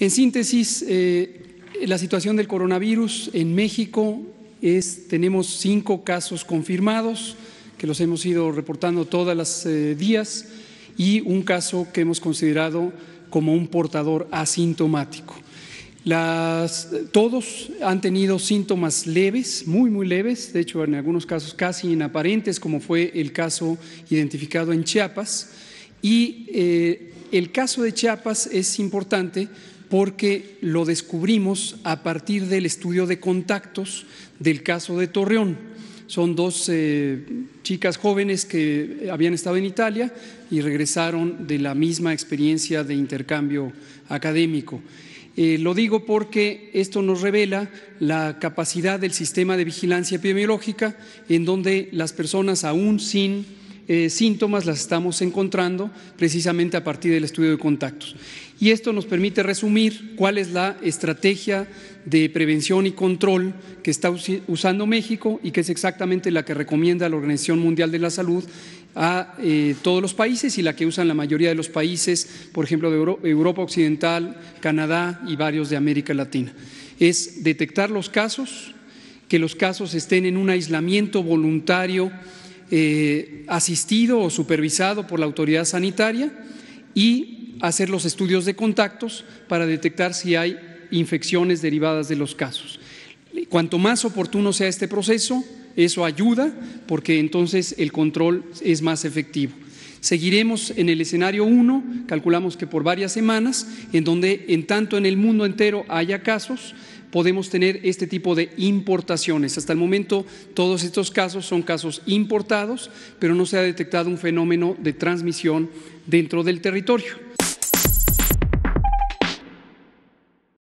En síntesis, eh, la situación del coronavirus en México es, tenemos cinco casos confirmados, que los hemos ido reportando todos los eh, días, y un caso que hemos considerado como un portador asintomático. todos han tenido síntomas leves, muy, muy leves, de hecho en algunos casos casi inaparentes, como fue el caso identificado en Chiapas. Y eh, el caso de Chiapas es importante porque lo descubrimos a partir del estudio de contactos del caso de Torreón. Son dos eh, chicas jóvenes que habían estado en Italia y regresaron de la misma experiencia de intercambio académico. Eh, lo digo porque esto nos revela la capacidad del sistema de vigilancia epidemiológica en donde las personas aún sin eh, síntomas las estamos encontrando precisamente a partir del estudio de contactos. Y esto nos permite resumir cuál es la estrategia de prevención y control que está usando México y que es exactamente la que recomienda la Organización Mundial de la Salud a eh, todos los países y la que usan la mayoría de los países, por ejemplo, de Europa Occidental, Canadá y varios de América Latina. Es detectar los casos, que los casos estén en un aislamiento voluntario eh, asistido o supervisado por la autoridad sanitaria y hacer los estudios de contactos para detectar si hay infecciones derivadas de los casos. Cuanto más oportuno sea este proceso, eso ayuda porque entonces el control es más efectivo. Seguiremos en el escenario 1, calculamos que por varias semanas, en donde en tanto en el mundo entero haya casos, podemos tener este tipo de importaciones. Hasta el momento todos estos casos son casos importados, pero no se ha detectado un fenómeno de transmisión dentro del territorio.